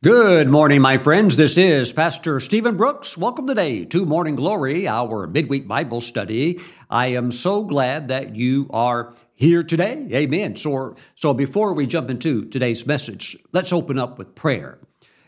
Good morning, my friends. This is Pastor Stephen Brooks. Welcome today to Morning Glory, our midweek Bible study. I am so glad that you are here today. Amen. So, so before we jump into today's message, let's open up with prayer.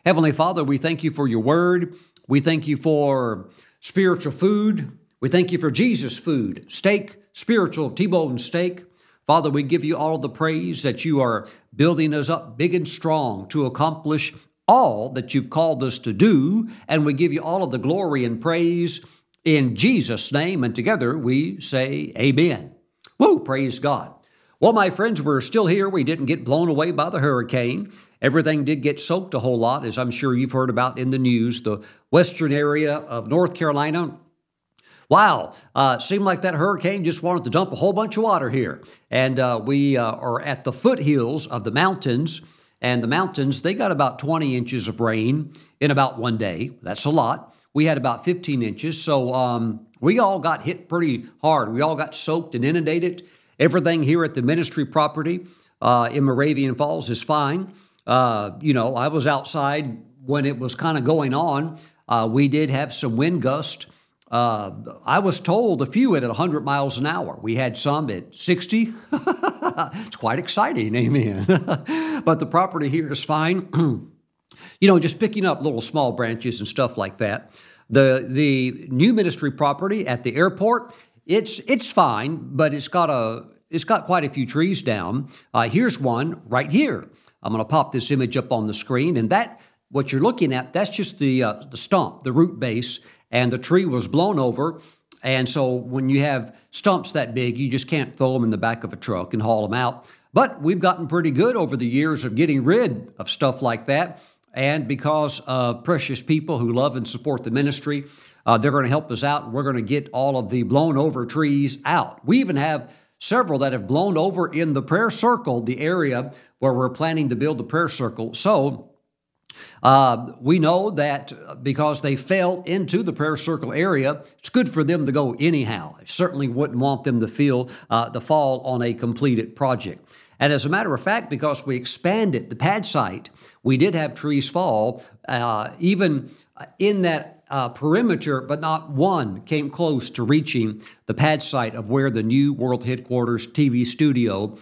Heavenly Father, we thank you for your word. We thank you for spiritual food. We thank you for Jesus food, steak, spiritual T-bone steak. Father, we give you all the praise that you are building us up big and strong to accomplish all that you've called us to do, and we give you all of the glory and praise in Jesus' name. And together we say, Amen. Woo, praise God. Well, my friends, we're still here. We didn't get blown away by the hurricane. Everything did get soaked a whole lot, as I'm sure you've heard about in the news. The western area of North Carolina wow, uh, seemed like that hurricane just wanted to dump a whole bunch of water here. And uh, we uh, are at the foothills of the mountains and the mountains, they got about 20 inches of rain in about one day. That's a lot. We had about 15 inches. So um, we all got hit pretty hard. We all got soaked and inundated. Everything here at the ministry property uh, in Moravian Falls is fine. Uh, you know, I was outside when it was kind of going on. Uh, we did have some wind gust uh, I was told a few at 100 miles an hour. We had some at 60. it's quite exciting, amen. but the property here is fine. you know, just picking up little small branches and stuff like that. The, the new ministry property at the airport, it's, it's fine, but it's got, a, it's got quite a few trees down. Uh, here's one right here. I'm going to pop this image up on the screen, and that what you're looking at, that's just the, uh, the stump, the root base, and the tree was blown over. And so when you have stumps that big, you just can't throw them in the back of a truck and haul them out. But we've gotten pretty good over the years of getting rid of stuff like that. And because of precious people who love and support the ministry, uh, they're going to help us out. We're going to get all of the blown over trees out. We even have several that have blown over in the prayer circle, the area where we're planning to build the prayer circle. So uh, we know that uh, because they fell into the prayer circle area, it's good for them to go anyhow. I certainly wouldn't want them to feel uh, the fall on a completed project. And as a matter of fact, because we expanded the pad site, we did have trees fall, uh, even uh, in that uh, perimeter, but not one came close to reaching the pad site of where the new world headquarters TV studio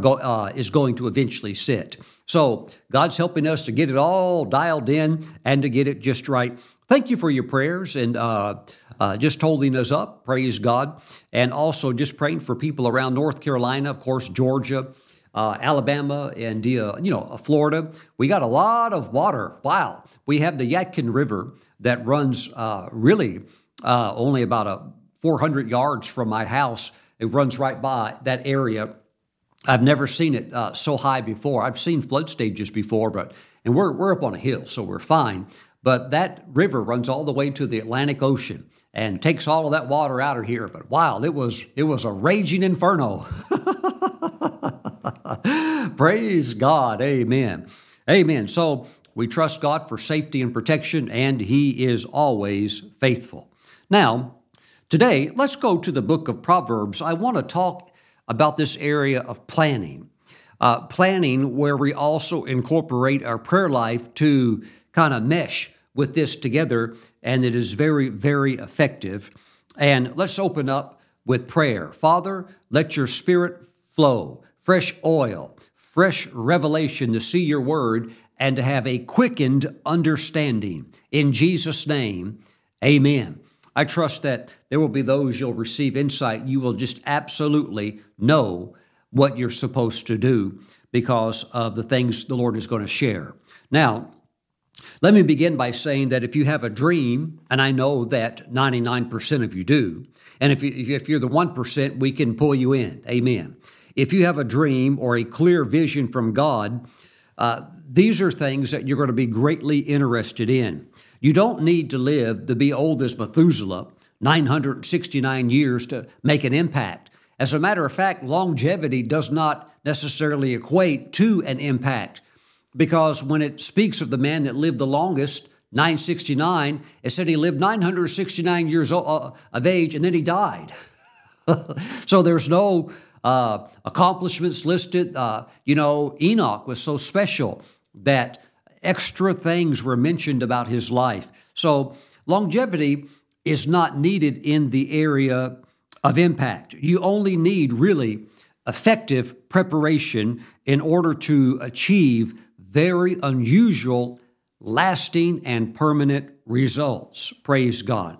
go, uh, is going to eventually sit. So God's helping us to get it all dialed in and to get it just right. Thank you for your prayers and uh, uh, just holding us up. Praise God. And also just praying for people around North Carolina, of course, Georgia. Uh, Alabama and uh, you know uh, Florida, we got a lot of water. Wow, we have the Yadkin River that runs uh, really only about a 400 yards from my house. It runs right by that area I've never seen it uh, so high before. I've seen flood stages before, but and we're we're up on a hill, so we're fine. But that river runs all the way to the Atlantic Ocean and takes all of that water out of here. But wow, it was it was a raging inferno. Praise God, Amen, Amen. So we trust God for safety and protection, and He is always faithful. Now, today, let's go to the book of Proverbs. I want to talk about this area of planning. Uh, planning, where we also incorporate our prayer life to kind of mesh with this together, and it is very, very effective. And let's open up with prayer. Father, let your spirit flow, fresh oil, fresh revelation to see your word and to have a quickened understanding. In Jesus' name, amen. I trust that there will be those you'll receive insight. You will just absolutely know what you're supposed to do because of the things the Lord is going to share. Now, let me begin by saying that if you have a dream, and I know that 99% of you do, and if, you, if you're the 1%, we can pull you in. Amen. If you have a dream or a clear vision from God, uh, these are things that you're going to be greatly interested in. You don't need to live to be old as Methuselah, 969 years, to make an impact. As a matter of fact, longevity does not necessarily equate to an impact because when it speaks of the man that lived the longest, 969, it said he lived 969 years uh, of age and then he died. so there's no uh, accomplishments listed. Uh, you know, Enoch was so special that extra things were mentioned about his life. So longevity is not needed in the area of impact. You only need really effective preparation in order to achieve very unusual, lasting, and permanent results. Praise God.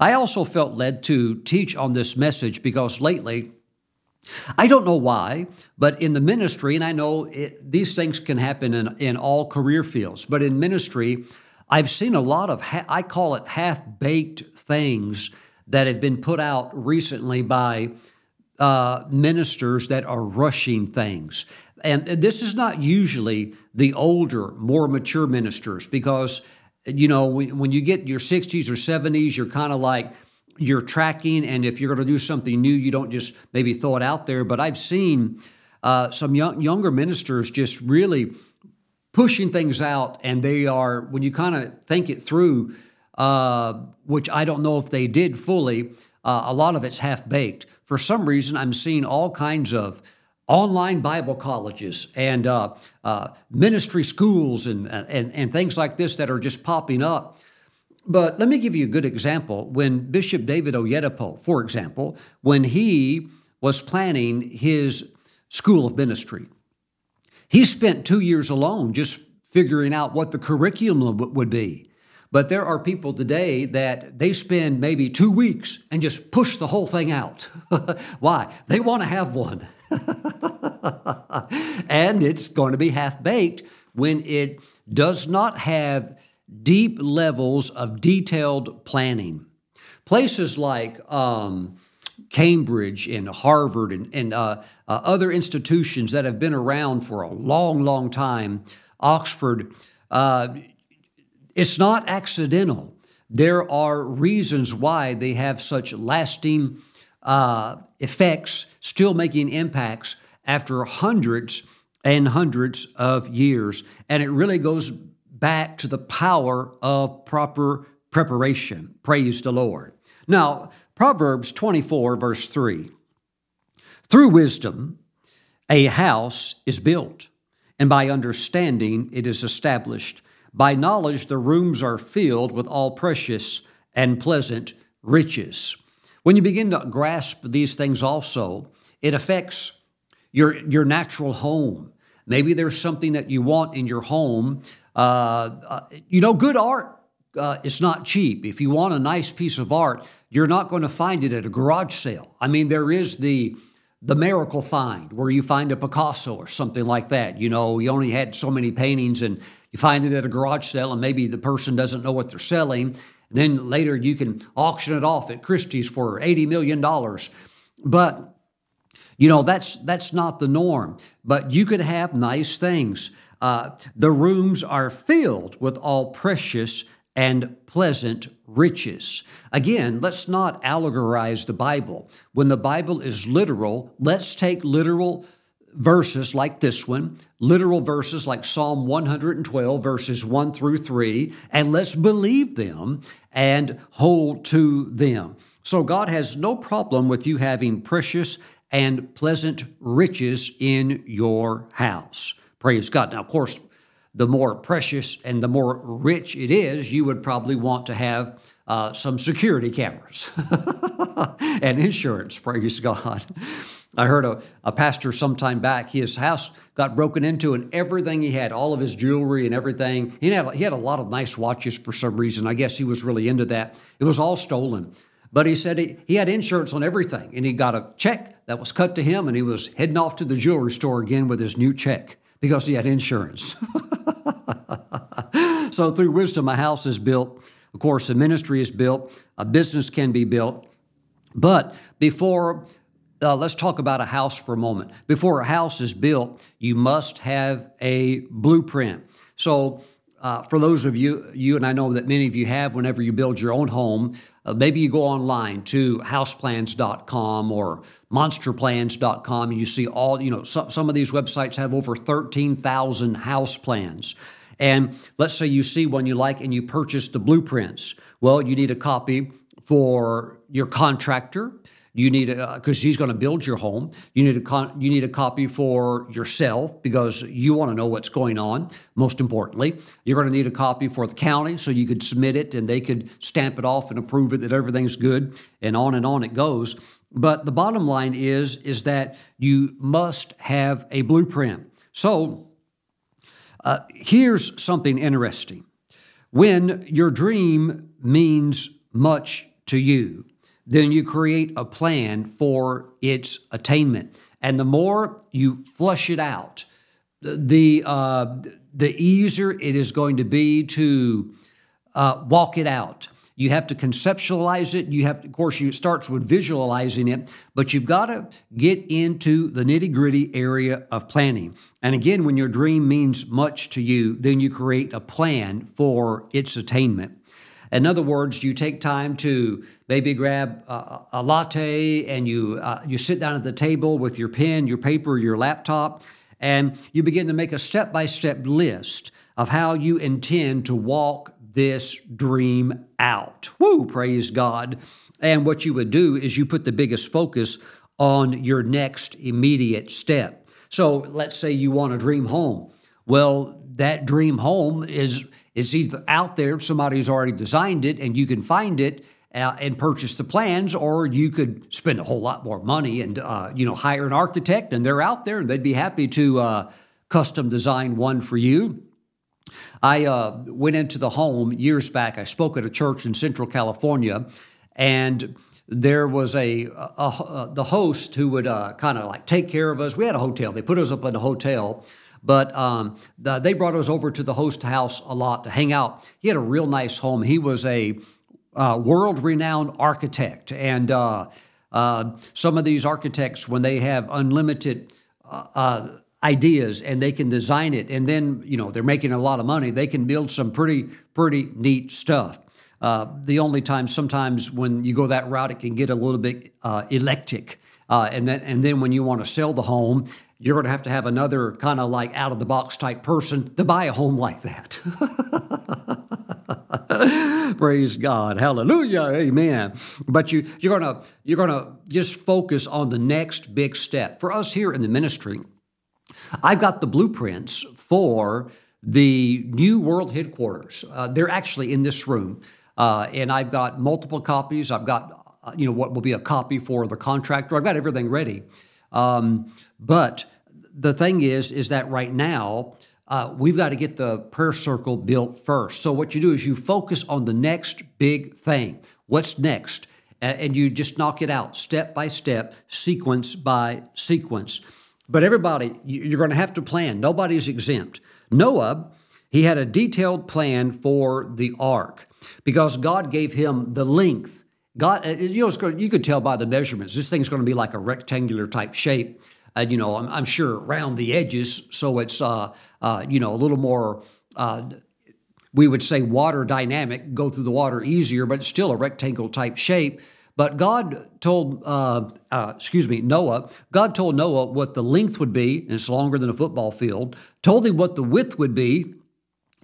I also felt led to teach on this message because lately I don't know why, but in the ministry, and I know it, these things can happen in, in all career fields, but in ministry, I've seen a lot of, I call it half baked things that have been put out recently by uh, ministers that are rushing things. And this is not usually the older, more mature ministers because, you know, when you get your 60s or 70s, you're kind of like, your tracking and if you're going to do something new you don't just maybe throw it out there but i've seen uh, some young, younger ministers just really pushing things out and they are when you kind of think it through uh, which i don't know if they did fully uh, a lot of it's half baked for some reason i'm seeing all kinds of online bible colleges and uh, uh, ministry schools and, and, and things like this that are just popping up but let me give you a good example. When Bishop David Oyedepo, for example, when he was planning his school of ministry, he spent two years alone just figuring out what the curriculum would be. But there are people today that they spend maybe two weeks and just push the whole thing out. Why? They want to have one. and it's going to be half baked when it does not have deep levels of detailed planning. Places like um, Cambridge and Harvard and, and uh, uh, other institutions that have been around for a long, long time, Oxford, uh, it's not accidental. There are reasons why they have such lasting uh, effects, still making impacts after hundreds and hundreds of years. And it really goes back to the power of proper preparation. Praise the Lord. Now, Proverbs 24, verse 3. Through wisdom, a house is built, and by understanding, it is established. By knowledge, the rooms are filled with all precious and pleasant riches. When you begin to grasp these things also, it affects your, your natural home. Maybe there's something that you want in your home uh, uh, you know, good art uh, not cheap. If you want a nice piece of art, you're not going to find it at a garage sale. I mean, there is the the miracle find where you find a Picasso or something like that. You know, you only had so many paintings, and you find it at a garage sale, and maybe the person doesn't know what they're selling. And then later, you can auction it off at Christie's for eighty million dollars. But you know, that's that's not the norm. But you could have nice things. Uh, the rooms are filled with all precious and pleasant riches. Again, let's not allegorize the Bible. When the Bible is literal, let's take literal verses like this one, literal verses like Psalm 112, verses 1 through 3, and let's believe them and hold to them. So God has no problem with you having precious and pleasant riches in your house. Praise God. Now, of course, the more precious and the more rich it is, you would probably want to have uh, some security cameras and insurance. Praise God. I heard a, a pastor sometime back, his house got broken into and everything he had, all of his jewelry and everything. He had, he had a lot of nice watches for some reason. I guess he was really into that. It was all stolen. But he said he, he had insurance on everything and he got a check that was cut to him and he was heading off to the jewelry store again with his new check because he had insurance. so through wisdom, a house is built. Of course, a ministry is built, a business can be built. But before, uh, let's talk about a house for a moment. Before a house is built, you must have a blueprint. So, uh, for those of you, you and I know that many of you have, whenever you build your own home, uh, maybe you go online to houseplans.com or monsterplans.com and you see all, you know, some, some of these websites have over 13,000 house plans. And let's say you see one you like and you purchase the blueprints. Well, you need a copy for your contractor. You need because uh, he's going to build your home. You need a you need a copy for yourself because you want to know what's going on. Most importantly, you're going to need a copy for the county so you could submit it and they could stamp it off and approve it that everything's good and on and on it goes. But the bottom line is is that you must have a blueprint. So uh, here's something interesting. When your dream means much to you, then you create a plan for its attainment. And the more you flush it out, the uh, the easier it is going to be to uh, walk it out. You have to conceptualize it. You have, of course, you, it starts with visualizing it, but you've got to get into the nitty gritty area of planning. And again, when your dream means much to you, then you create a plan for its attainment. In other words, you take time to maybe grab a, a latte and you uh, you sit down at the table with your pen, your paper, your laptop, and you begin to make a step by step list of how you intend to walk this dream out. Woo, praise God. And what you would do is you put the biggest focus on your next immediate step. So let's say you want a dream home. Well, that dream home is is either out there, somebody's already designed it, and you can find it uh, and purchase the plans, or you could spend a whole lot more money and uh, you know hire an architect, and they're out there, and they'd be happy to uh, custom design one for you. I uh, went into the home years back. I spoke at a church in Central California, and there was a, a, a the host who would uh, kind of like take care of us. We had a hotel. They put us up in a hotel but um, the, they brought us over to the host house a lot to hang out. He had a real nice home. He was a uh, world renowned architect. And uh, uh, some of these architects, when they have unlimited uh, uh, ideas and they can design it, and then, you know, they're making a lot of money, they can build some pretty, pretty neat stuff. Uh, the only time sometimes when you go that route, it can get a little bit uh, electric. Uh, and then and then when you want to sell the home, you're going to have to have another kind of like out of the box type person to buy a home like that. Praise God. Hallelujah. Amen. But you you're going to you're going to just focus on the next big step. For us here in the ministry, I've got the blueprints for the new world headquarters. Uh, they're actually in this room. Uh, and I've got multiple copies. I've got uh, you know what will be a copy for the contractor. I've got everything ready. Um, but the thing is, is that right now, uh, we've got to get the prayer circle built first. So what you do is you focus on the next big thing. What's next? And you just knock it out step by step, sequence by sequence. But everybody, you're going to have to plan. Nobody's exempt. Noah, he had a detailed plan for the ark because God gave him the length God, uh, you know, it's you could tell by the measurements. This thing's going to be like a rectangular type shape, and you know, I'm, I'm sure around the edges, so it's uh, uh, you know a little more. Uh, we would say water dynamic, go through the water easier, but it's still a rectangle type shape. But God told, uh, uh, excuse me, Noah, God told Noah what the length would be, and it's longer than a football field, told him what the width would be,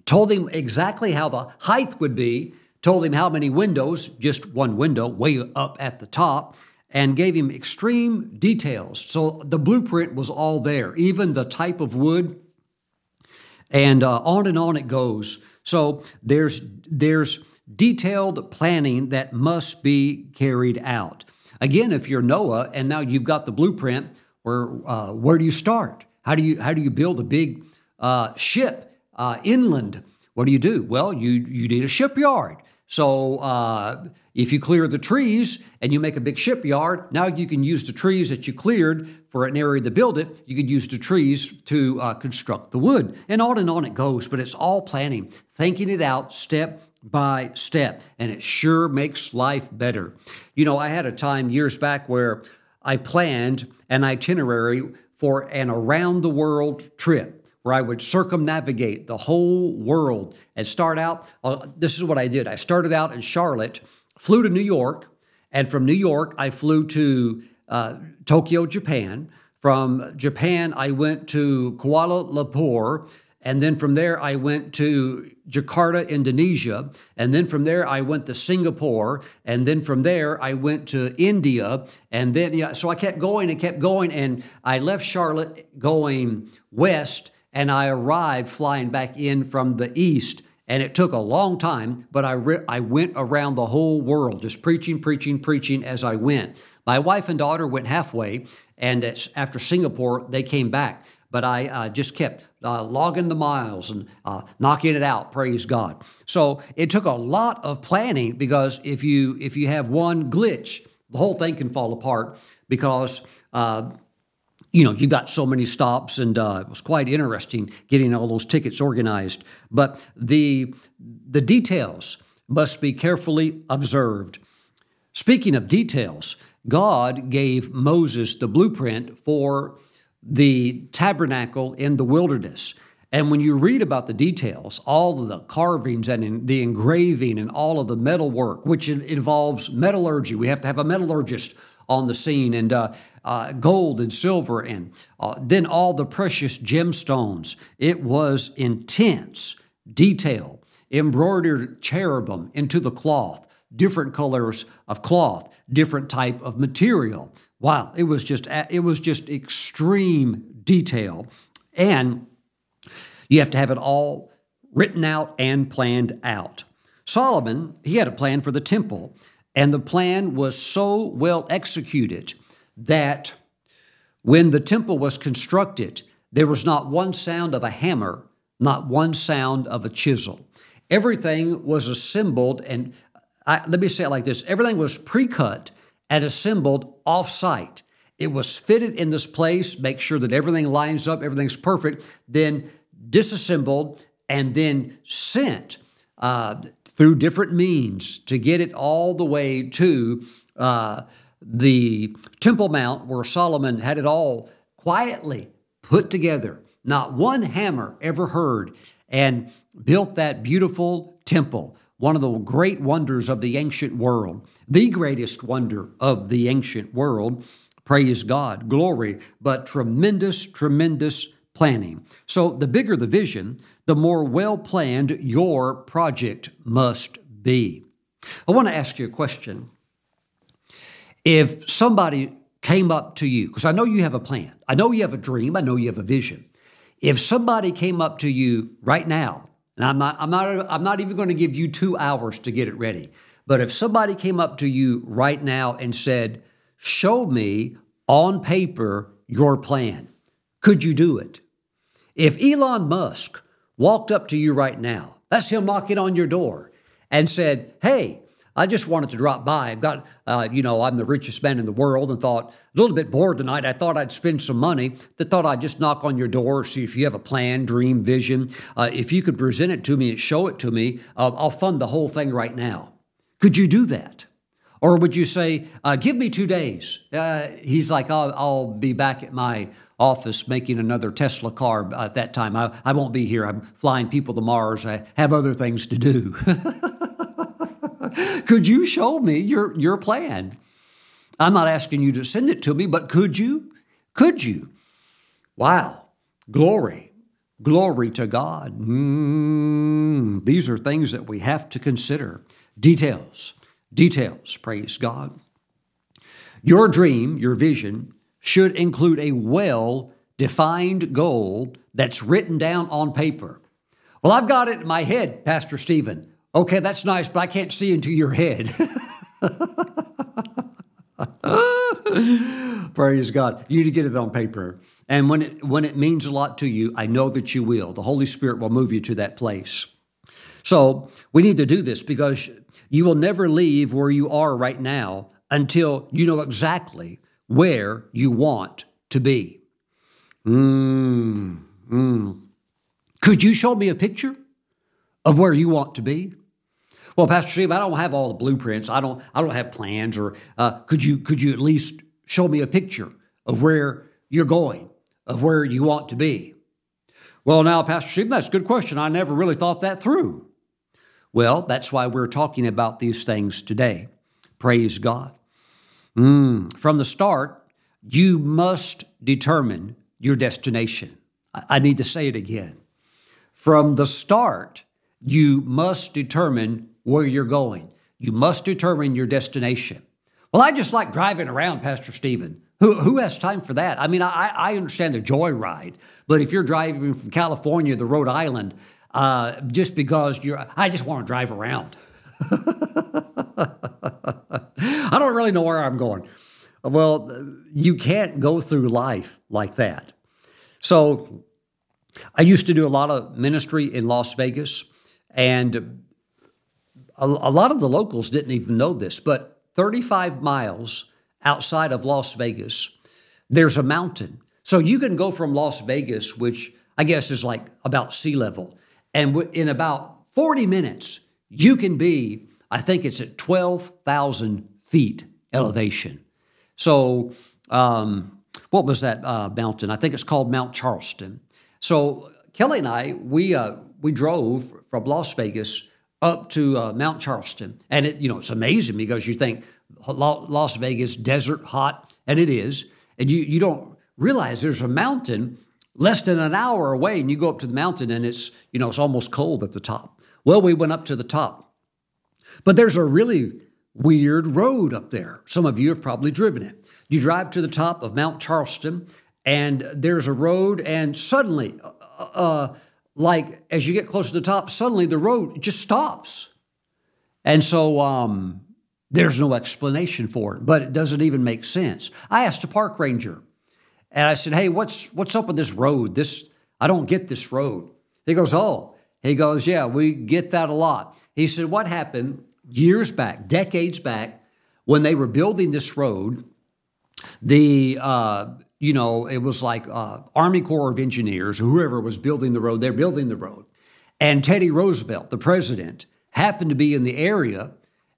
told him exactly how the height would be, told him how many windows, just one window, way up at the top, and gave him extreme details. So the blueprint was all there, even the type of wood, and uh, on and on it goes. So there's there's detailed planning that must be carried out. Again, if you're Noah and now you've got the blueprint, where uh, where do you start? How do you how do you build a big uh, ship uh, inland? What do you do? Well, you you need a shipyard. So uh, if you clear the trees and you make a big shipyard, now you can use the trees that you cleared for an area to build it. You could use the trees to uh, construct the wood, and on and on it goes. But it's all planning, thinking it out step by step, and it sure makes life better. You know, I had a time years back where I planned an itinerary for an around the world trip where I would circumnavigate the whole world and start out. Uh, this is what I did. I started out in Charlotte, flew to New York, and from New York, I flew to uh, Tokyo, Japan. From Japan, I went to Kuala Lumpur. And then from there, I went to Jakarta, Indonesia. And then from there, I went to Singapore. And then from there, I went to India. And then, yeah. so I kept going and kept going. And I left Charlotte going west and I arrived flying back in from the east. And it took a long time, but I, re- I went around the whole world just preaching, preaching, preaching as I went. My wife and daughter went halfway, and after Singapore, they came back. But I uh, just kept uh, logging the miles and uh, knocking it out. Praise God! So it took a lot of planning because if you if you have one glitch, the whole thing can fall apart because uh, you know, you got so many stops, and uh, it was quite interesting getting all those tickets organized. But the the details must be carefully observed. Speaking of details, God gave Moses the blueprint for the tabernacle in the wilderness. And when you read about the details, all of the carvings and the engraving and all of the metal work, which involves metallurgy, we have to have a metallurgist on the scene, and uh, uh, gold and silver, and uh, then all the precious gemstones. It was intense detail, embroidered cherubim into the cloth, different colors of cloth, different type of material. Wow, it was just uh, it was just extreme detail, and you have to have it all written out and planned out. Solomon, he had a plan for the temple and the plan was so well executed that when the temple was constructed, there was not one sound of a hammer, not one sound of a chisel. Everything was assembled, and I, let me say it like this everything was pre cut and assembled off site. It was fitted in this place, make sure that everything lines up, everything's perfect, then disassembled, and then sent. Uh, through different means to get it all the way to uh, the Temple Mount where Solomon had it all quietly put together, not one hammer ever heard, and built that beautiful temple, one of the great wonders of the ancient world, the greatest wonder of the ancient world. Praise God, glory, but tremendous, tremendous planning. So the bigger the vision, the more well planned your project must be. I want to ask you a question. If somebody came up to you, because I know you have a plan, I know you have a dream, I know you have a vision. If somebody came up to you right now, and I'm not, I'm not, I'm not even going to give you two hours to get it ready, but if somebody came up to you right now and said, Show me on paper your plan, could you do it? If Elon Musk walked up to you right now, that's him knocking on your door and said, Hey, I just wanted to drop by. I've got, uh, you know, I'm the richest man in the world and thought, a little bit bored tonight. I thought I'd spend some money. I thought I'd just knock on your door, see if you have a plan, dream, vision. Uh, if you could present it to me and show it to me, uh, I'll fund the whole thing right now. Could you do that? Or would you say, uh, give me two days? Uh, he's like, I'll, I'll, be back at my office making another Tesla car uh, at that time. I, I won't be here. I'm flying people to Mars. I have other things to do. could you show me your, your plan? I'm not asking you to send it to me, but could you? Could you? Wow. Glory. Glory to God. Mm, these are things that we have to consider. Details details. Praise God. Your dream, your vision, should include a well defined goal that's written down on paper. Well, I've got it in my head, Pastor Stephen. Okay, that's nice, but I can't see into your head. Praise God. You need to get it on paper. And when it when it means a lot to you, I know that you will. The Holy Spirit will move you to that place. So we need to do this because you will never leave where you are right now until you know exactly where you want to be. Mm, mm. Could you show me a picture of where you want to be? Well, Pastor Steve, I don't have all the blueprints. I don't. I don't have plans. Or uh, could you could you at least show me a picture of where you're going, of where you want to be? Well, now, Pastor Steve, that's a good question. I never really thought that through. Well, that's why we're talking about these things today. Praise God. Mm. From the start, you must determine your destination. I need to say it again. From the start, you must determine where you're going. You must determine your destination. Well, I just like driving around, Pastor Stephen. Who, who has time for that? I mean, I, I understand the joyride, but if you're driving from California to Rhode Island, uh, just because you're, I just want to drive around. I don't really know where I'm going. Well, you can't go through life like that. So I used to do a lot of ministry in Las Vegas, and a, a lot of the locals didn't even know this, but 35 miles outside of Las Vegas, there's a mountain. So you can go from Las Vegas, which I guess is like about sea level, and in about 40 minutes, you can be, I think it's at 12,000 feet elevation. So, um, what was that uh, mountain? I think it's called Mount Charleston. So, Kelly and I, we, uh, we drove from Las Vegas up to uh, Mount Charleston. And it, you know, it's amazing because you think Las Vegas, desert, hot, and it is. And you, you don't realize there's a mountain less than an hour away and you go up to the mountain and it's you know it's almost cold at the top well we went up to the top but there's a really weird road up there some of you have probably driven it you drive to the top of mount charleston and there's a road and suddenly uh, uh, like as you get close to the top suddenly the road just stops and so um, there's no explanation for it but it doesn't even make sense i asked a park ranger and I said, Hey, what's what's up with this road? This I don't get this road. He goes, Oh. He goes, Yeah, we get that a lot. He said, What happened years back, decades back, when they were building this road, the uh, you know, it was like uh, Army Corps of Engineers, whoever was building the road, they're building the road. And Teddy Roosevelt, the president, happened to be in the area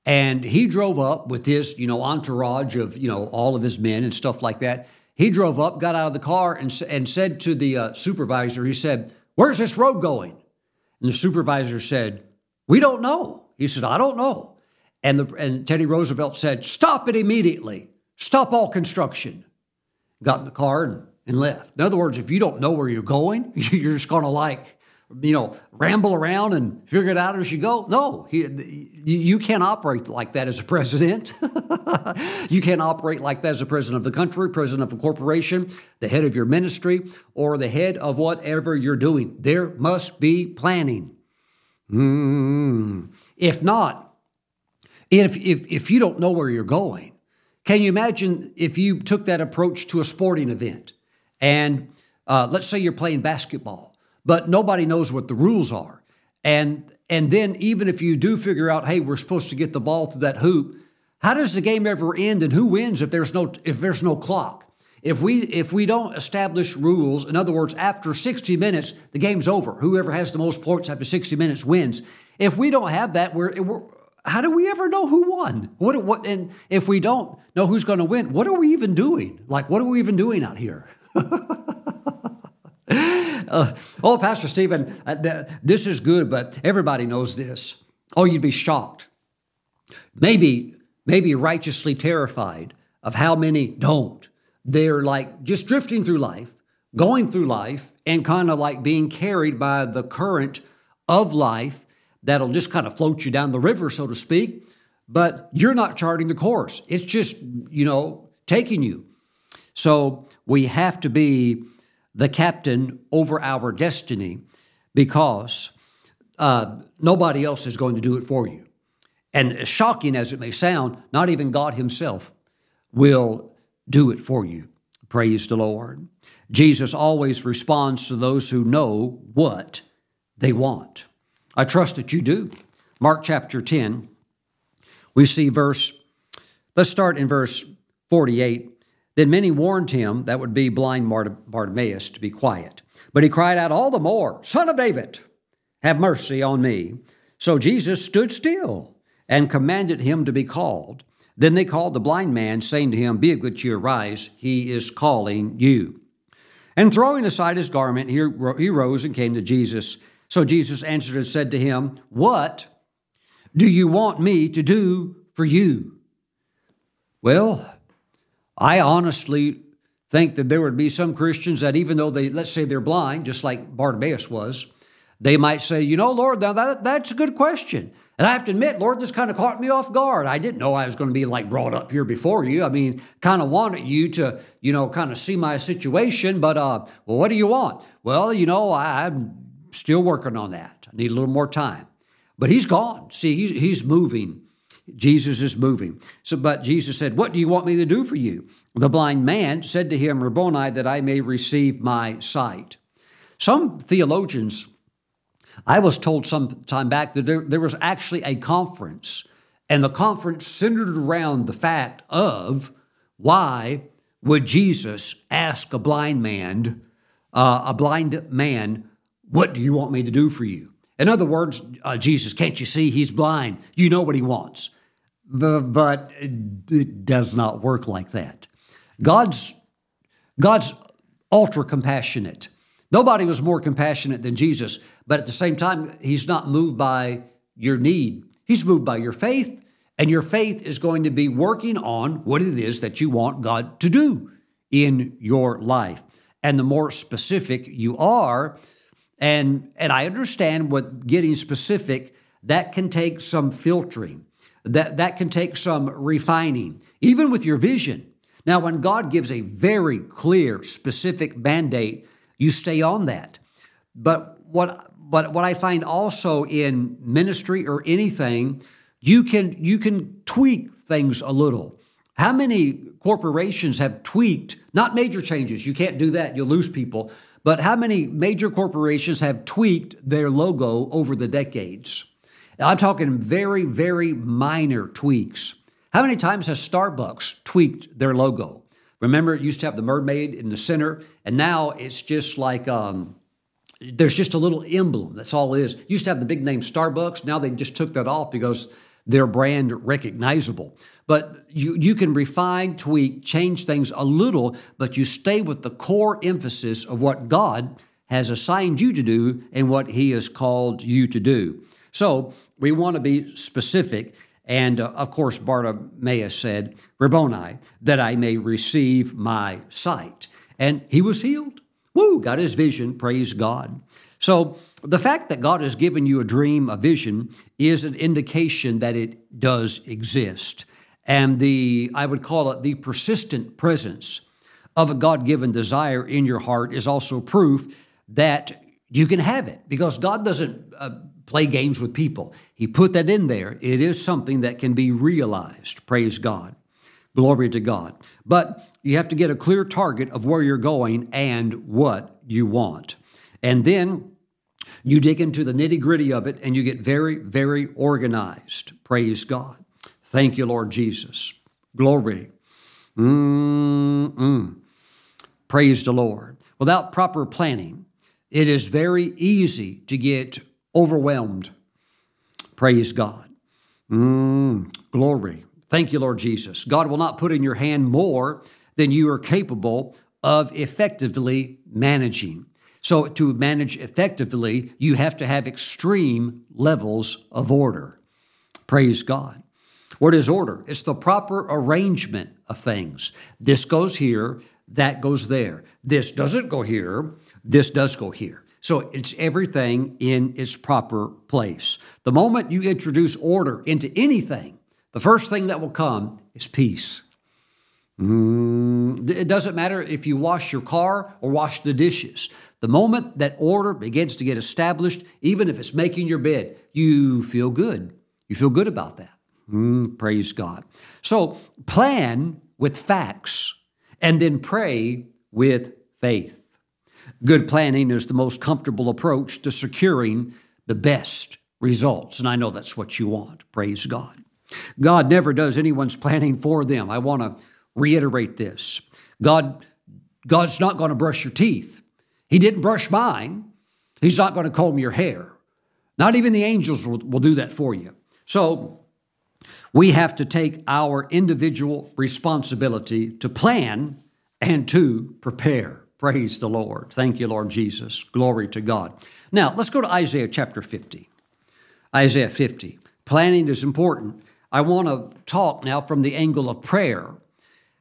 and he drove up with his, you know, entourage of, you know, all of his men and stuff like that. He drove up, got out of the car, and, and said to the uh, supervisor, he said, Where's this road going? And the supervisor said, We don't know. He said, I don't know. And, the, and Teddy Roosevelt said, Stop it immediately. Stop all construction. Got in the car and, and left. In other words, if you don't know where you're going, you're just going to like you know, ramble around and figure it out as you go. No, he, you can't operate like that as a president. you can't operate like that as a president of the country, president of a corporation, the head of your ministry, or the head of whatever you're doing. There must be planning. Mm. If not, if, if, if you don't know where you're going, can you imagine if you took that approach to a sporting event and uh, let's say you're playing basketball but nobody knows what the rules are. And and then even if you do figure out, hey, we're supposed to get the ball to that hoop, how does the game ever end and who wins if there's no if there's no clock? If we if we don't establish rules, in other words, after 60 minutes, the game's over. Whoever has the most points after 60 minutes wins. If we don't have that, we're, we're how do we ever know who won? What what and if we don't know who's going to win, what are we even doing? Like what are we even doing out here? Uh, oh, Pastor Stephen, uh, th- this is good, but everybody knows this. Oh, you'd be shocked. Maybe, maybe righteously terrified of how many don't. They're like just drifting through life, going through life, and kind of like being carried by the current of life that'll just kind of float you down the river, so to speak. But you're not charting the course. It's just, you know, taking you. So we have to be the captain over our destiny because uh, nobody else is going to do it for you. And as shocking as it may sound, not even God Himself will do it for you. Praise the Lord. Jesus always responds to those who know what they want. I trust that you do. Mark chapter 10, we see verse, let's start in verse 48. Then many warned him, that would be blind Bartimaeus, to be quiet. But he cried out all the more, Son of David, have mercy on me. So Jesus stood still and commanded him to be called. Then they called the blind man, saying to him, Be of good cheer, rise, he is calling you. And throwing aside his garment, he, he rose and came to Jesus. So Jesus answered and said to him, What do you want me to do for you? Well, I honestly think that there would be some Christians that, even though they, let's say they're blind, just like Bartimaeus was, they might say, You know, Lord, now that, that's a good question. And I have to admit, Lord, this kind of caught me off guard. I didn't know I was going to be like brought up here before you. I mean, kind of wanted you to, you know, kind of see my situation, but, uh, well, what do you want? Well, you know, I, I'm still working on that. I need a little more time. But he's gone. See, he's, he's moving. Jesus is moving. So, but Jesus said, What do you want me to do for you? The blind man said to him, Rabboni, that I may receive my sight. Some theologians, I was told some time back that there, there was actually a conference, and the conference centered around the fact of why would Jesus ask a blind man, uh, a blind man, what do you want me to do for you? In other words, uh, Jesus, can't you see he's blind? You know what he wants. But it does not work like that. God's, God's ultra compassionate. Nobody was more compassionate than Jesus, but at the same time, he's not moved by your need. He's moved by your faith, and your faith is going to be working on what it is that you want God to do in your life. And the more specific you are, and and I understand what getting specific that can take some filtering. That that can take some refining even with your vision. Now when God gives a very clear specific mandate, you stay on that. But what but what I find also in ministry or anything, you can you can tweak things a little. How many corporations have tweaked, not major changes, you can't do that, you'll lose people, but how many major corporations have tweaked their logo over the decades? I'm talking very, very minor tweaks. How many times has Starbucks tweaked their logo? Remember, it used to have the mermaid in the center, and now it's just like um, there's just a little emblem. That's all it is. It used to have the big name Starbucks. Now they just took that off because their brand recognizable. But you, you can refine, tweak, change things a little, but you stay with the core emphasis of what God has assigned you to do and what He has called you to do. So we want to be specific. And uh, of course, Bartimaeus said, Rabboni, that I may receive my sight. And he was healed. Woo, got his vision, praise God. So the fact that God has given you a dream, a vision, is an indication that it does exist. And the, I would call it the persistent presence of a God given desire in your heart is also proof that you can have it because God doesn't uh, play games with people. He put that in there. It is something that can be realized. Praise God. Glory to God. But you have to get a clear target of where you're going and what you want. And then you dig into the nitty gritty of it and you get very, very organized. Praise God. Thank you, Lord Jesus. Glory. Mm-mm. Praise the Lord. Without proper planning, it is very easy to get overwhelmed. Praise God. Mm, glory. Thank you, Lord Jesus. God will not put in your hand more than you are capable of effectively managing. So, to manage effectively, you have to have extreme levels of order. Praise God. What is order? It's the proper arrangement of things. This goes here, that goes there. This doesn't go here, this does go here. So it's everything in its proper place. The moment you introduce order into anything, the first thing that will come is peace. Mm, it doesn't matter if you wash your car or wash the dishes. The moment that order begins to get established, even if it's making your bed, you feel good. You feel good about that. Mm, praise God. So plan with facts and then pray with faith. Good planning is the most comfortable approach to securing the best results. And I know that's what you want. Praise God. God never does anyone's planning for them. I want to reiterate this. God, God's not going to brush your teeth. He didn't brush mine. He's not going to comb your hair. Not even the angels will, will do that for you. So we have to take our individual responsibility to plan and to prepare. Praise the Lord. Thank you, Lord Jesus. Glory to God. Now, let's go to Isaiah chapter 50. Isaiah 50. Planning is important. I want to talk now from the angle of prayer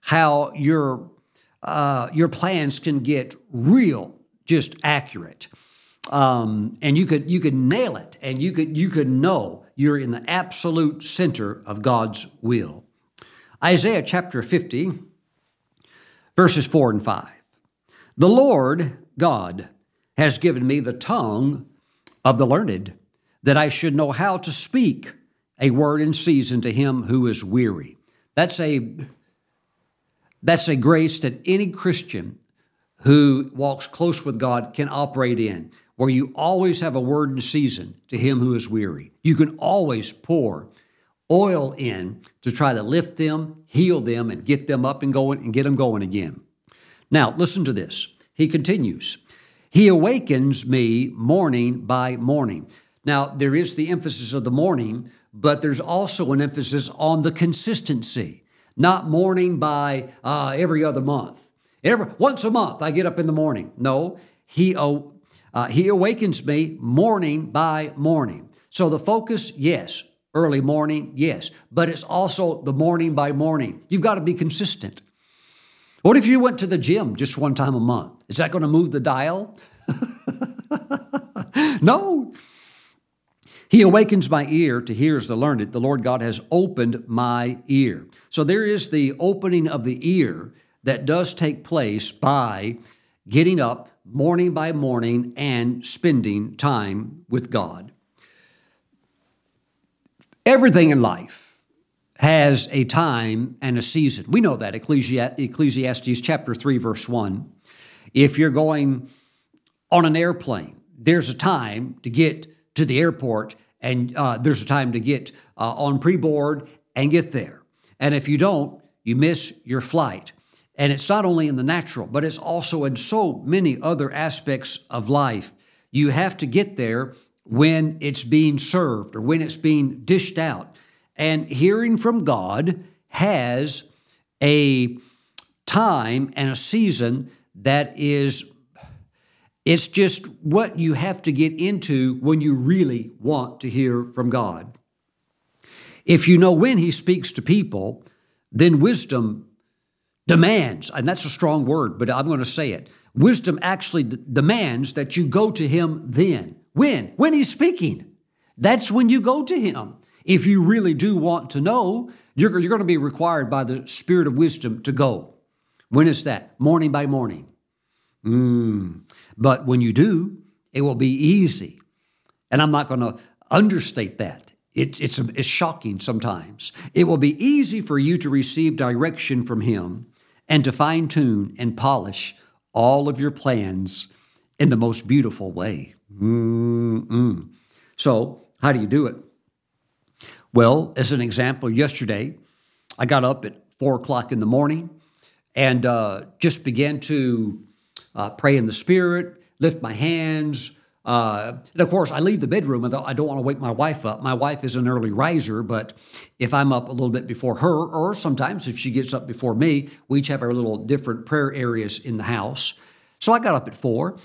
how your uh, your plans can get real, just accurate, um, and you could you could nail it, and you could you could know you're in the absolute center of God's will. Isaiah chapter fifty, verses four and five. The Lord God has given me the tongue of the learned, that I should know how to speak a word in season to him who is weary. That's a that's a grace that any Christian who walks close with God can operate in, where you always have a word in season to him who is weary. You can always pour oil in to try to lift them, heal them, and get them up and going and get them going again. Now, listen to this. He continues, He awakens me morning by morning. Now, there is the emphasis of the morning, but there's also an emphasis on the consistency not morning by uh, every other month. Every, once a month, I get up in the morning. No, he, uh, he awakens me morning by morning. So the focus, yes, early morning, yes, but it's also the morning by morning. You've got to be consistent. What if you went to the gym just one time a month? Is that going to move the dial? no. He awakens my ear to hear as the learned. The Lord God has opened my ear. So there is the opening of the ear that does take place by getting up morning by morning and spending time with God. Everything in life has a time and a season. We know that Ecclesiastes chapter 3 verse 1. If you're going on an airplane, there's a time to get to the airport, and uh, there's a time to get uh, on pre board and get there. And if you don't, you miss your flight. And it's not only in the natural, but it's also in so many other aspects of life. You have to get there when it's being served or when it's being dished out. And hearing from God has a time and a season that is it's just what you have to get into when you really want to hear from God. If you know when He speaks to people, then wisdom demands, and that's a strong word, but I'm going to say it. Wisdom actually d- demands that you go to Him then. When? When He's speaking. That's when you go to Him. If you really do want to know, you're, you're going to be required by the Spirit of wisdom to go. When is that? Morning by morning Mm. But when you do, it will be easy. And I'm not going to understate that. It, it's, it's shocking sometimes. It will be easy for you to receive direction from Him and to fine tune and polish all of your plans in the most beautiful way. Mm-mm. So, how do you do it? Well, as an example, yesterday I got up at four o'clock in the morning and uh, just began to uh, pray in the spirit, lift my hands. Uh, and of course, I leave the bedroom. I don't want to wake my wife up. My wife is an early riser, but if I'm up a little bit before her, or sometimes if she gets up before me, we each have our little different prayer areas in the house. So I got up at four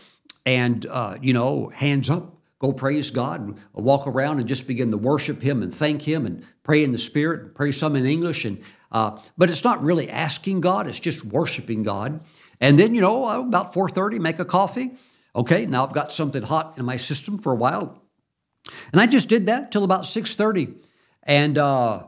and, uh, you know, hands up, go praise God and walk around and just begin to worship Him and thank Him and pray in the Spirit and pray some in English. And uh, but it's not really asking God; it's just worshiping God. And then, you know, uh, about 4.30, make a coffee. Okay, now I've got something hot in my system for a while. And I just did that till about 6.30. And, uh,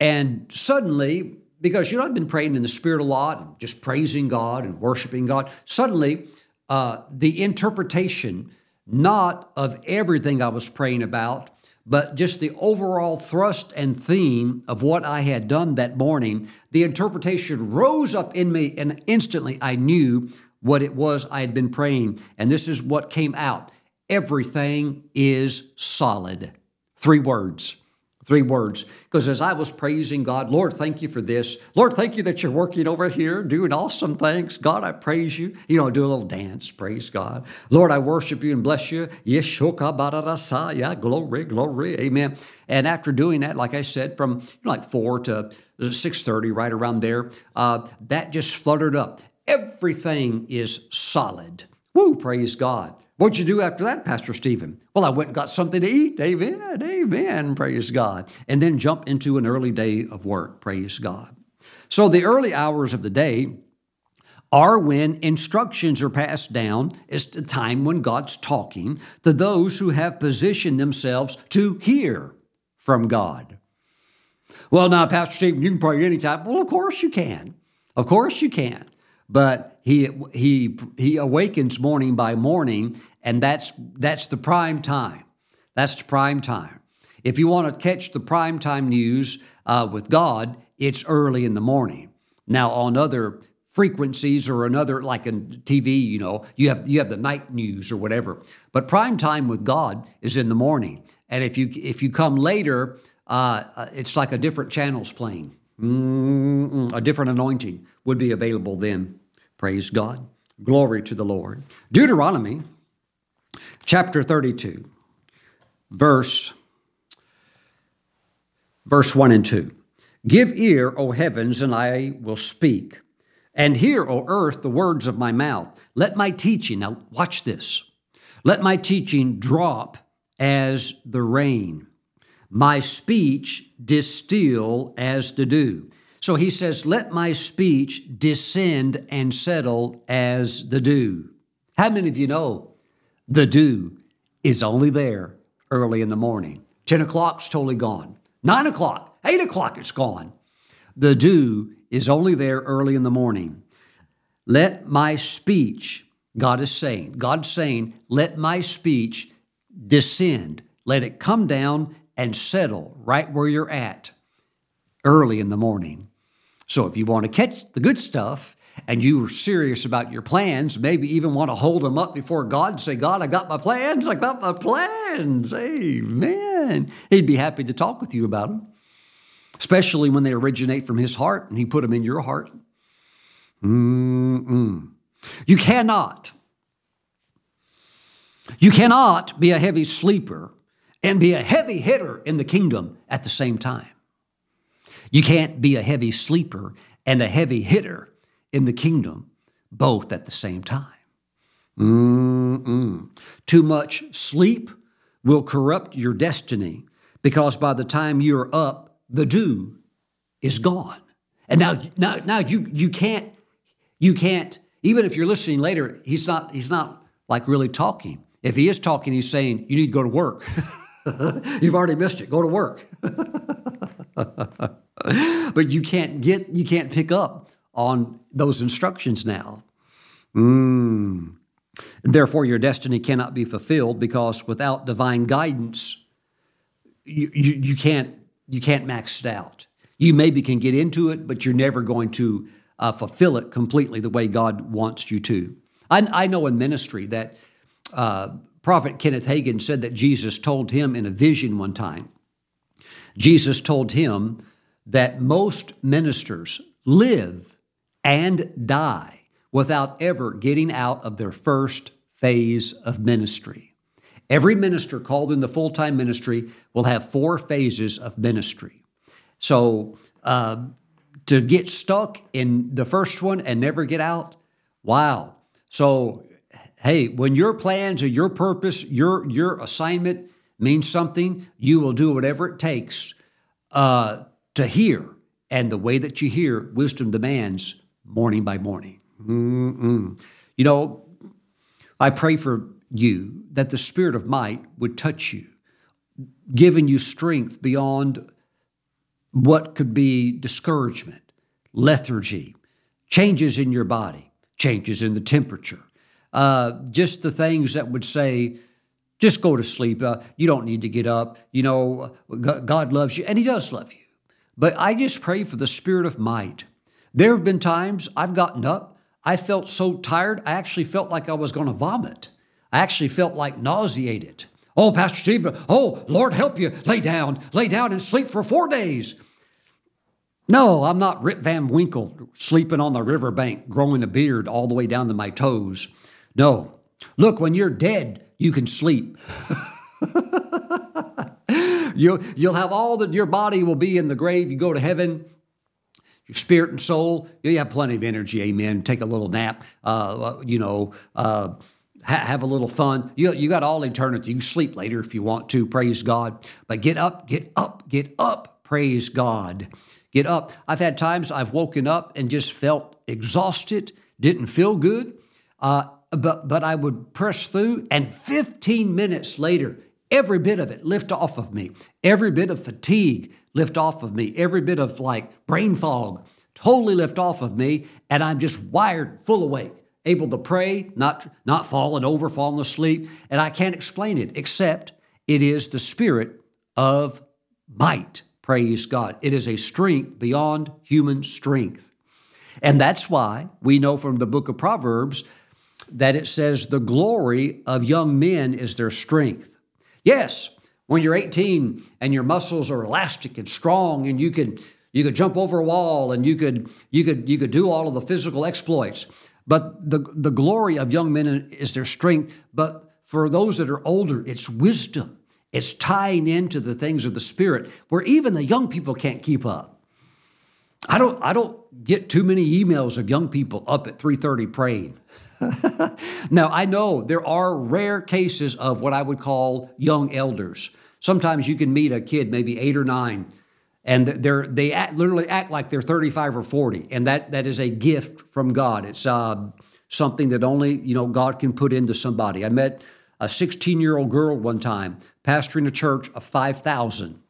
and suddenly, because, you know, I've been praying in the Spirit a lot, and just praising God and worshiping God. Suddenly, uh, the interpretation, not of everything I was praying about, but just the overall thrust and theme of what I had done that morning, the interpretation rose up in me, and instantly I knew what it was I had been praying. And this is what came out everything is solid. Three words. Three words. Because as I was praising God, Lord, thank you for this. Lord, thank you that you're working over here, doing awesome things. God, I praise you. You know, do a little dance, praise God. Lord, I worship you and bless you. Yeshua bararasaya, glory, glory, amen. And after doing that, like I said, from like 4 to 6.30, right around there, uh, that just fluttered up. Everything is solid. Woo, praise God. What'd you do after that, Pastor Stephen? Well, I went and got something to eat. Amen. Amen. Praise God. And then jumped into an early day of work. Praise God. So the early hours of the day are when instructions are passed down. It's the time when God's talking to those who have positioned themselves to hear from God. Well, now, Pastor Stephen, you can pray anytime. Well, of course you can. Of course you can but he he he awakens morning by morning, and that's that's the prime time. That's the prime time. If you want to catch the prime time news uh, with God, it's early in the morning. Now on other frequencies or another like in TV, you know, you have you have the night news or whatever. But prime time with God is in the morning, and if you if you come later, uh, uh it's like a different channel's playing. Mm-mm, a different anointing would be available then. Praise God. Glory to the Lord. Deuteronomy chapter 32, verse, verse 1 and 2. Give ear, O heavens, and I will speak. And hear, O earth, the words of my mouth. Let my teaching, now watch this, let my teaching drop as the rain, my speech distill as the dew. So he says, Let my speech descend and settle as the dew. How many of you know the dew is only there early in the morning? 10 o'clock's totally gone. 9 o'clock, 8 o'clock, it's gone. The dew is only there early in the morning. Let my speech, God is saying, God's saying, let my speech descend, let it come down and settle right where you're at early in the morning. So if you want to catch the good stuff and you are serious about your plans, maybe even want to hold them up before God and say, God, I got my plans, I got my plans. Amen. He'd be happy to talk with you about them, especially when they originate from his heart and he put them in your heart. Mm-mm. You cannot. You cannot be a heavy sleeper and be a heavy hitter in the kingdom at the same time. You can't be a heavy sleeper and a heavy hitter in the kingdom both at the same time. Mm-mm. Too much sleep will corrupt your destiny because by the time you're up, the dew is gone. And now, now, now you, you can't, you can't, even if you're listening later, he's not, he's not like really talking. If he is talking, he's saying, you need to go to work. You've already missed it. Go to work. but you can't get you can't pick up on those instructions now. Mm. Therefore, your destiny cannot be fulfilled because without divine guidance, you, you, you, can't you can't max it out. You maybe can get into it, but you're never going to uh, fulfill it completely the way God wants you to. I, I know in ministry that uh, Prophet Kenneth Hagin said that Jesus told him in a vision one time. Jesus told him that most ministers live and die without ever getting out of their first phase of ministry. Every minister called in the full time ministry will have four phases of ministry. So, uh, to get stuck in the first one and never get out, wow. So, hey, when your plans or your purpose, your your assignment means something, you will do whatever it takes uh, to hear. And the way that you hear, wisdom demands morning by morning. Mm-mm. You know, I pray for you that the spirit of might would touch you, giving you strength beyond what could be discouragement, lethargy, changes in your body, changes in the temperature, uh, just the things that would say, just go to sleep. Uh, you don't need to get up. You know, God loves you, and He does love you. But I just pray for the spirit of might. There have been times I've gotten up, I felt so tired, I actually felt like I was going to vomit. I actually felt like nauseated. Oh, Pastor Steve, oh, Lord help you, lay down, lay down and sleep for four days. No, I'm not Rip Van Winkle sleeping on the riverbank, growing a beard all the way down to my toes. No. Look, when you're dead, you can sleep. You'll, you'll have all that your body will be in the grave. You go to heaven your spirit and soul. You have plenty of energy. Amen. Take a little nap. Uh, uh you know, uh, ha have a little fun. You you got all eternity. You sleep later if you want to. Praise God. But get up, get up, get up. Praise God. Get up. I've had times I've woken up and just felt exhausted. Didn't feel good. Uh, but but I would press through, and 15 minutes later, every bit of it lift off of me, every bit of fatigue lift off of me, every bit of like brain fog totally lift off of me, and I'm just wired, full awake, able to pray, not, not falling over, falling asleep. And I can't explain it except it is the spirit of might. Praise God. It is a strength beyond human strength. And that's why we know from the book of Proverbs that it says, The glory of young men is their strength. Yes, when you're 18 and your muscles are elastic and strong and you can you could jump over a wall and you could you could you could do all of the physical exploits. But the the glory of young men is their strength, but for those that are older, it's wisdom. It's tying into the things of the spirit where even the young people can't keep up. I don't I don't get too many emails of young people up at 3:30 praying. now, I know there are rare cases of what I would call young elders. Sometimes you can meet a kid, maybe eight or nine, and they're, they act, literally act like they're 35 or 40, and that, that is a gift from God. It's uh, something that only you know God can put into somebody. I met a 16 year old girl one time pastoring a church of 5,000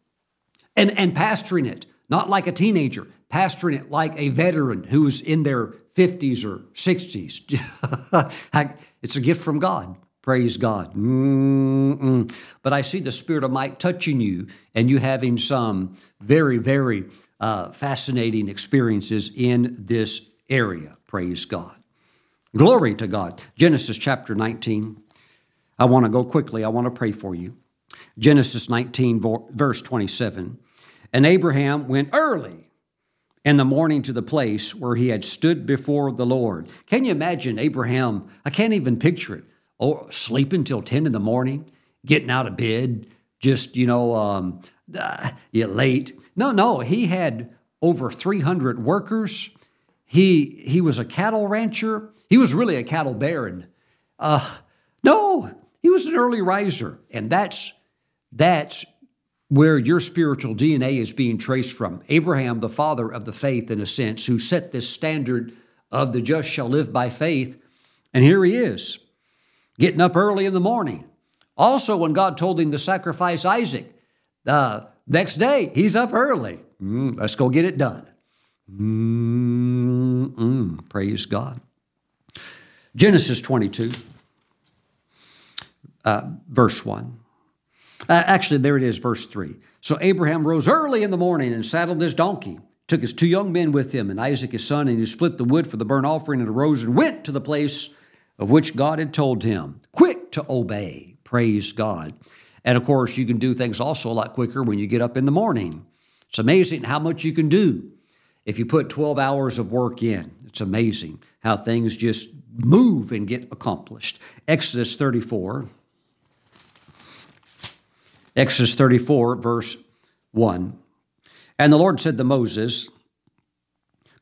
and, and pastoring it not like a teenager, pastoring it like a veteran who is in their 50s or 60s. it's a gift from God. Praise God. Mm-mm. But I see the Spirit of Mike touching you and you having some very, very uh, fascinating experiences in this area. Praise God. Glory to God. Genesis chapter 19. I want to go quickly. I want to pray for you. Genesis 19, verse 27. And Abraham went early in the morning to the place where he had stood before the Lord. Can you imagine Abraham? I can't even picture it. Oh, sleeping till 10 in the morning, getting out of bed, just, you know, um, uh, late. No, no, he had over 300 workers. He, he was a cattle rancher. He was really a cattle baron. Uh, no, he was an early riser. And that's, that's where your spiritual DNA is being traced from. Abraham, the father of the faith, in a sense, who set this standard of the just shall live by faith. And here he is, getting up early in the morning. Also, when God told him to sacrifice Isaac, the uh, next day he's up early. Mm, let's go get it done. Mm-mm, praise God. Genesis 22, uh, verse 1. Uh, actually, there it is, verse 3. So Abraham rose early in the morning and saddled his donkey, took his two young men with him, and Isaac his son, and he split the wood for the burnt offering and arose and went to the place of which God had told him. Quick to obey. Praise God. And of course, you can do things also a lot quicker when you get up in the morning. It's amazing how much you can do if you put 12 hours of work in. It's amazing how things just move and get accomplished. Exodus 34. Exodus 34, verse 1. And the Lord said to Moses,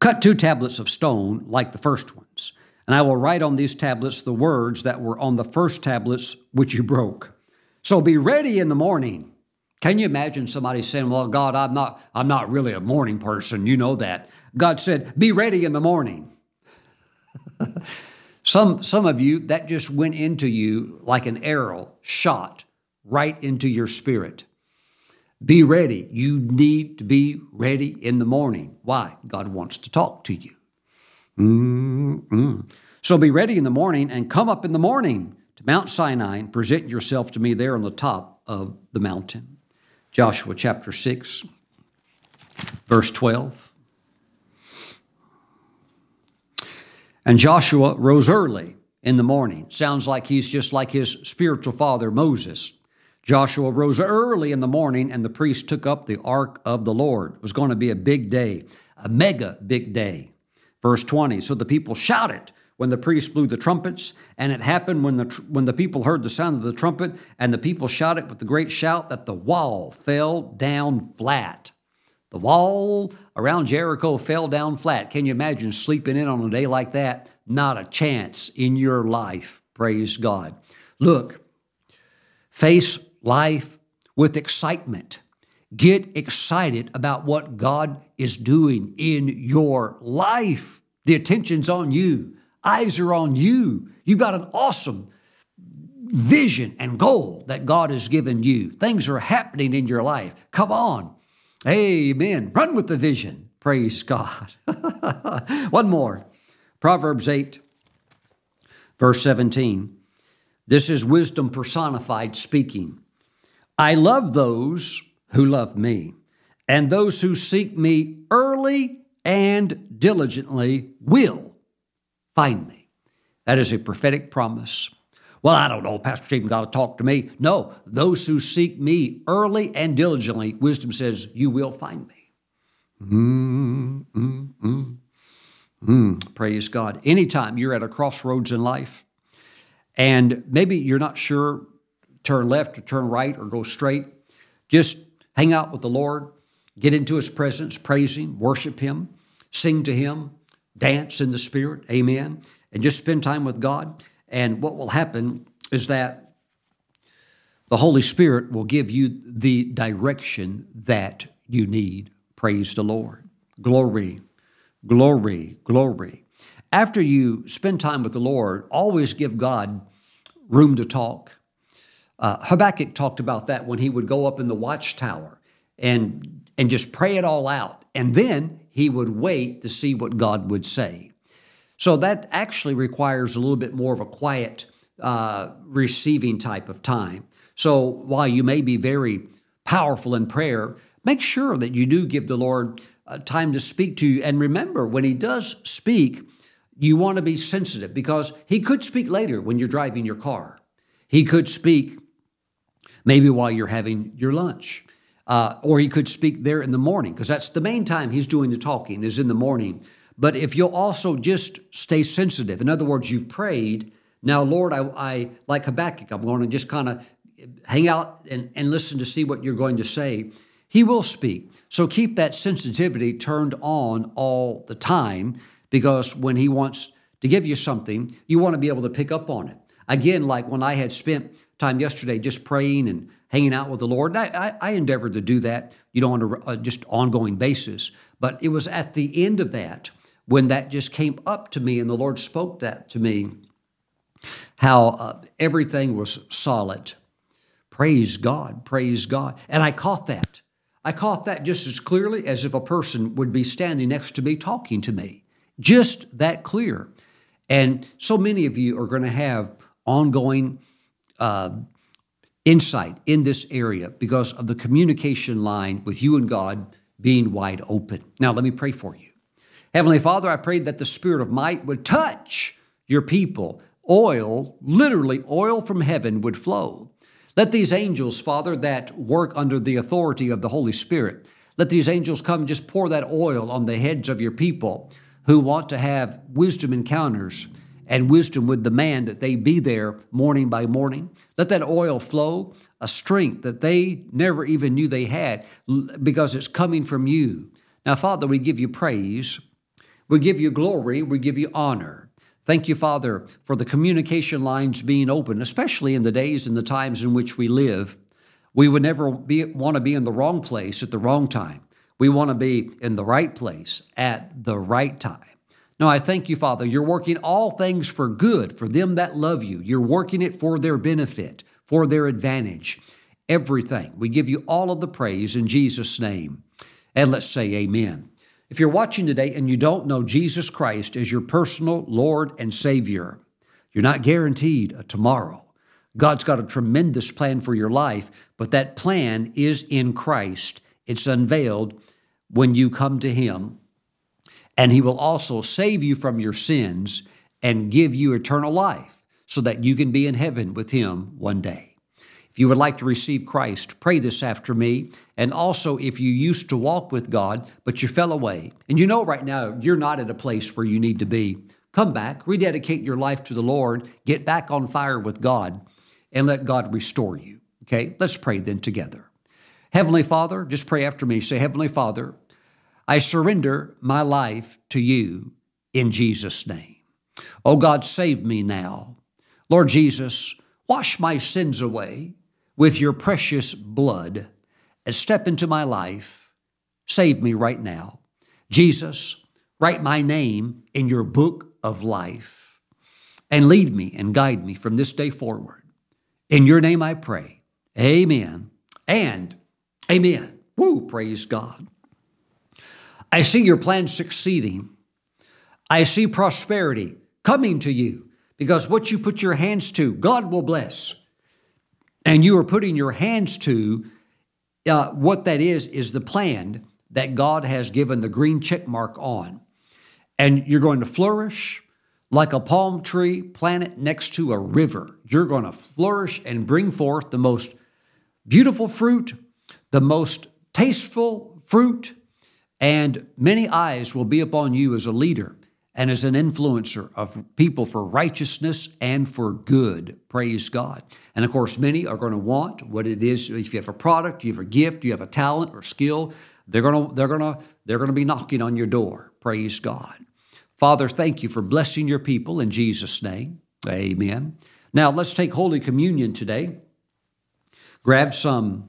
Cut two tablets of stone like the first ones, and I will write on these tablets the words that were on the first tablets which you broke. So be ready in the morning. Can you imagine somebody saying, Well, God, I'm not, I'm not really a morning person, you know that. God said, Be ready in the morning. some, some of you, that just went into you like an arrow shot right into your spirit. Be ready. You need to be ready in the morning. Why? God wants to talk to you. Mm-mm. So be ready in the morning and come up in the morning to Mount Sinai and present yourself to me there on the top of the mountain. Joshua chapter 6, verse 12. And Joshua rose early in the morning. Sounds like he's just like his spiritual father, Moses. Joshua rose early in the morning, and the priest took up the ark of the Lord. It was going to be a big day, a mega big day. Verse 20 So the people shouted when the priest blew the trumpets, and it happened when the, when the people heard the sound of the trumpet, and the people shouted with a great shout that the wall fell down flat. The wall around Jericho fell down flat. Can you imagine sleeping in on a day like that? Not a chance in your life. Praise God. Look, face life with excitement. Get excited about what God is doing in your life. The attention's on you, eyes are on you. You've got an awesome vision and goal that God has given you. Things are happening in your life. Come on. Amen. Run with the vision. Praise God. One more Proverbs 8, verse 17. This is wisdom personified speaking. I love those who love me, and those who seek me early and diligently will find me. That is a prophetic promise. Well, I don't know, Pastor Stephen got to talk to me. No, those who seek me early and diligently, wisdom says, you will find me. Mm, mm, mm, Praise God. Anytime you're at a crossroads in life, and maybe you're not sure turn left or turn right or go straight. Just hang out with the Lord, get into His presence, praise Him, worship Him, sing to Him, dance in the Spirit, amen, and just spend time with God. And what will happen is that the Holy Spirit will give you the direction that you need. Praise the Lord. Glory, glory, glory. After you spend time with the Lord, always give God room to talk. Uh, Habakkuk talked about that when he would go up in the watchtower and and just pray it all out, and then he would wait to see what God would say. So that actually requires a little bit more of a quiet uh, receiving type of time. So while you may be very powerful in prayer, make sure that you do give the Lord uh, time to speak to you. And remember, when He does speak, you want to be sensitive because He could speak later when you're driving your car. He could speak maybe while you're having your lunch. Uh, or he could speak there in the morning, because that's the main time he's doing the talking, is in the morning. But if you'll also just stay sensitive, in other words, you've prayed. Now, Lord, I, I like Habakkuk, I'm going to just kind of hang out and, and listen to see what you're going to say. He will speak. So keep that sensitivity turned on all the time because when he wants to give you something, you want to be able to pick up on it. Again, like when I had spent time yesterday just praying and hanging out with the Lord. I, I, I, endeavored to do that, you know, on a, a uh, just ongoing basis. But it was at the end of that when that just came up to me, and the Lord spoke that to me, how uh, everything was solid. Praise God, praise God. And I caught that. I caught that just as clearly as if a person would be standing next to me talking to me. Just that clear. And so many of you are going to have ongoing uh, insight in this area because of the communication line with you and God being wide open. Now, let me pray for you. Heavenly Father, I pray that the Spirit of might would touch your people. Oil, literally, oil from heaven would flow. Let these angels, Father, that work under the authority of the Holy Spirit, let these angels come just pour that oil on the heads of your people who want to have wisdom encounters and wisdom would demand that they be there morning by morning. Let that oil flow, a strength that they never even knew they had, because it's coming from you. Now, Father, we give you praise, we give you glory, we give you honor. Thank you, Father, for the communication lines being open, especially in the days and the times in which we live. We would never be, want to be in the wrong place at the wrong time. We want to be in the right place at the right time. No, I thank you, Father. You're working all things for good for them that love you. You're working it for their benefit, for their advantage. Everything. We give you all of the praise in Jesus' name. And let's say amen. If you're watching today and you don't know Jesus Christ as your personal Lord and Savior, you're not guaranteed a tomorrow. God's got a tremendous plan for your life, but that plan is in Christ. It's unveiled when you come to Him and he will also save you from your sins and give you eternal life so that you can be in heaven with him one day. If you would like to receive Christ, pray this after me. And also, if you used to walk with God, but you fell away, and you know right now you're not at a place where you need to be, come back, rededicate your life to the Lord, get back on fire with God, and let God restore you. Okay, let's pray then together. Heavenly Father, just pray after me. Say, Heavenly Father, I surrender my life to you in Jesus' name. Oh God, save me now. Lord Jesus, wash my sins away with your precious blood and step into my life. Save me right now. Jesus, write my name in your book of life and lead me and guide me from this day forward. In your name I pray. Amen and amen. Woo, praise God. I see your plan succeeding. I see prosperity coming to you because what you put your hands to, God will bless. And you are putting your hands to uh, what that is, is the plan that God has given the green check mark on. And you're going to flourish like a palm tree planted next to a river. You're going to flourish and bring forth the most beautiful fruit, the most tasteful fruit, and many eyes will be upon you as a leader and as an influencer of people for righteousness and for good. Praise God. And of course, many are going to want what it is. If you have a product, you have a gift, you have a talent or skill, they're going to, they're going to, they're going to be knocking on your door. Praise God. Father, thank you for blessing your people in Jesus' name. Amen. Now let's take Holy Communion today. Grab some,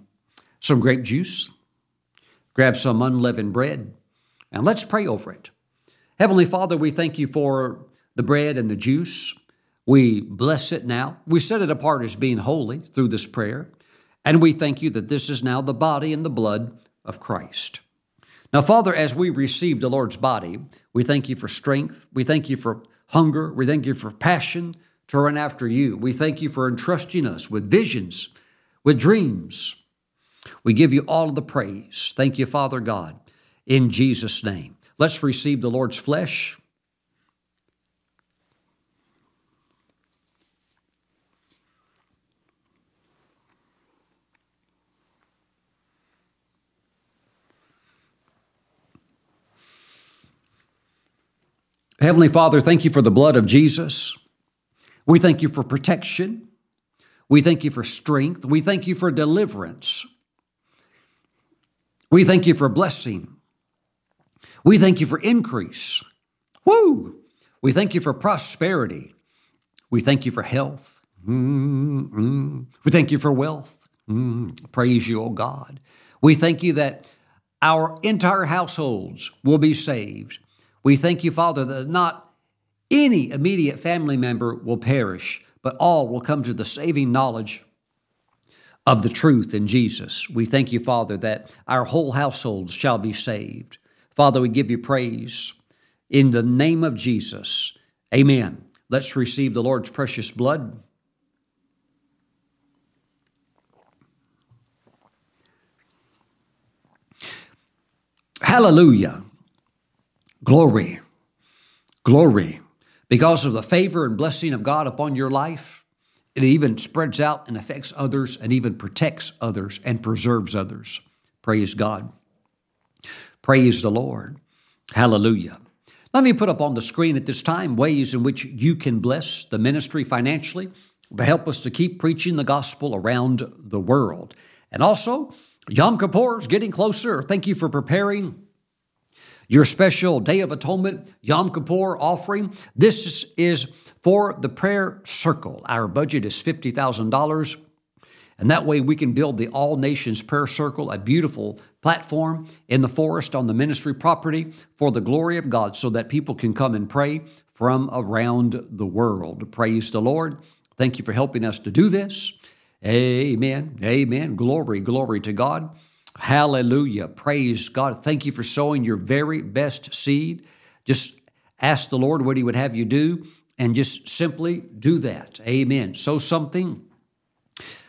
some grape juice. Grab some unleavened bread and let's pray over it. Heavenly Father, we thank you for the bread and the juice. We bless it now. We set it apart as being holy through this prayer. And we thank you that this is now the body and the blood of Christ. Now, Father, as we receive the Lord's body, we thank you for strength. We thank you for hunger. We thank you for passion to run after you. We thank you for entrusting us with visions, with dreams, we give you all of the praise. Thank you, Father God, in Jesus' name. Let's receive the Lord's flesh. Heavenly Father, thank you for the blood of Jesus. We thank you for protection. We thank you for strength. We thank you for deliverance. We thank you for blessing. We thank you for increase. Woo! We thank you for prosperity. We thank you for health. mm We thank you for wealth. Mm. Praise you, O oh God. We thank you that our entire households will be saved. We thank you, Father, that not any immediate family member will perish, but all will come to the saving knowledge of the truth in Jesus. We thank you, Father, that our whole households shall be saved. Father, we give you praise in the name of Jesus. Amen. Let's receive the Lord's precious blood. Hallelujah. Glory. Glory. Because of the favor and blessing of God upon your life, it even spreads out and affects others and even protects others and preserves others. Praise God. Praise the Lord. Hallelujah. Let me put up on the screen at this time ways in which you can bless the ministry financially to help us to keep preaching the gospel around the world. And also, Yom Kippur is getting closer. Thank you for preparing your special Day of Atonement, Yom Kippur offering. This is for the prayer circle. Our budget is $50,000. And that way we can build the All Nations Prayer Circle, a beautiful platform in the forest on the ministry property for the glory of God so that people can come and pray from around the world. Praise the Lord. Thank you for helping us to do this. Amen. Amen. Glory, glory to God. Hallelujah. Praise God. Thank you for sowing your very best seed. Just ask the Lord what He would have you do and just simply do that. Amen. Sow something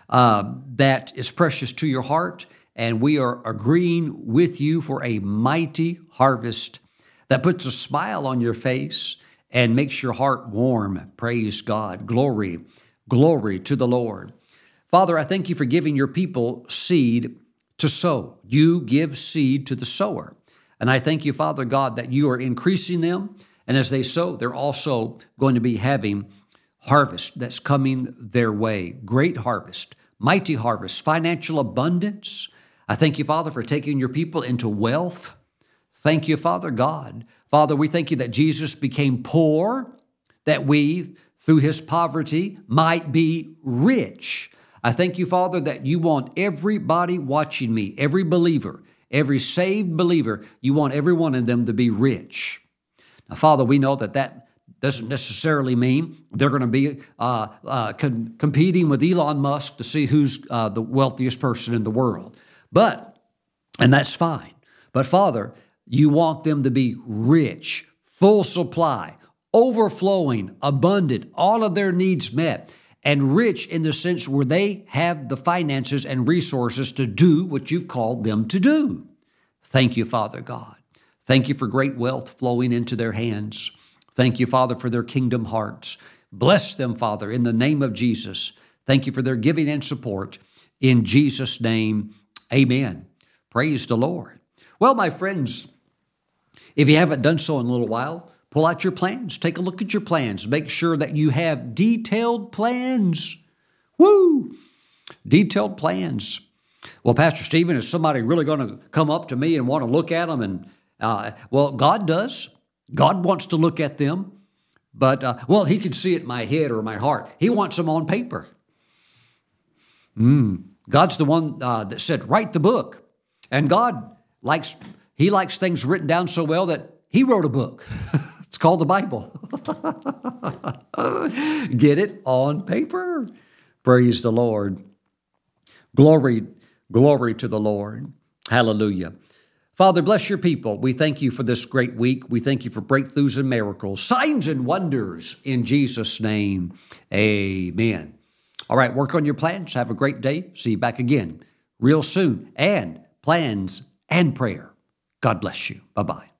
uh, that is precious to your heart, and we are agreeing with you for a mighty harvest that puts a smile on your face and makes your heart warm. Praise God. Glory, glory to the Lord. Father, I thank you for giving your people seed to sow. You give seed to the sower. And I thank you, Father God, that you are increasing them and as they sow, they're also going to be having harvest that's coming their way great harvest, mighty harvest, financial abundance. I thank you, Father, for taking your people into wealth. Thank you, Father God. Father, we thank you that Jesus became poor, that we, through his poverty, might be rich. I thank you, Father, that you want everybody watching me, every believer, every saved believer, you want every one of them to be rich. Now, Father, we know that that doesn't necessarily mean they're going to be uh, uh, competing with Elon Musk to see who's uh, the wealthiest person in the world. But, and that's fine. But, Father, you want them to be rich, full supply, overflowing, abundant, all of their needs met, and rich in the sense where they have the finances and resources to do what you've called them to do. Thank you, Father God. Thank you for great wealth flowing into their hands. Thank you, Father, for their kingdom hearts. Bless them, Father, in the name of Jesus. Thank you for their giving and support. In Jesus' name, amen. Praise the Lord. Well, my friends, if you haven't done so in a little while, pull out your plans. Take a look at your plans. Make sure that you have detailed plans. Woo! Detailed plans. Well, Pastor Stephen, is somebody really going to come up to me and want to look at them and uh, well, God does. God wants to look at them, but, uh, well, He can see it in my head or my heart. He wants them on paper. Mm. God's the one uh, that said, write the book. And God likes, He likes things written down so well that He wrote a book. it's called the Bible. Get it on paper. Praise the Lord. Glory, glory to the Lord. Hallelujah. Father, bless your people. We thank you for this great week. We thank you for breakthroughs and miracles, signs and wonders in Jesus' name. Amen. All right, work on your plans. Have a great day. See you back again real soon. And plans and prayer. God bless you. Bye bye.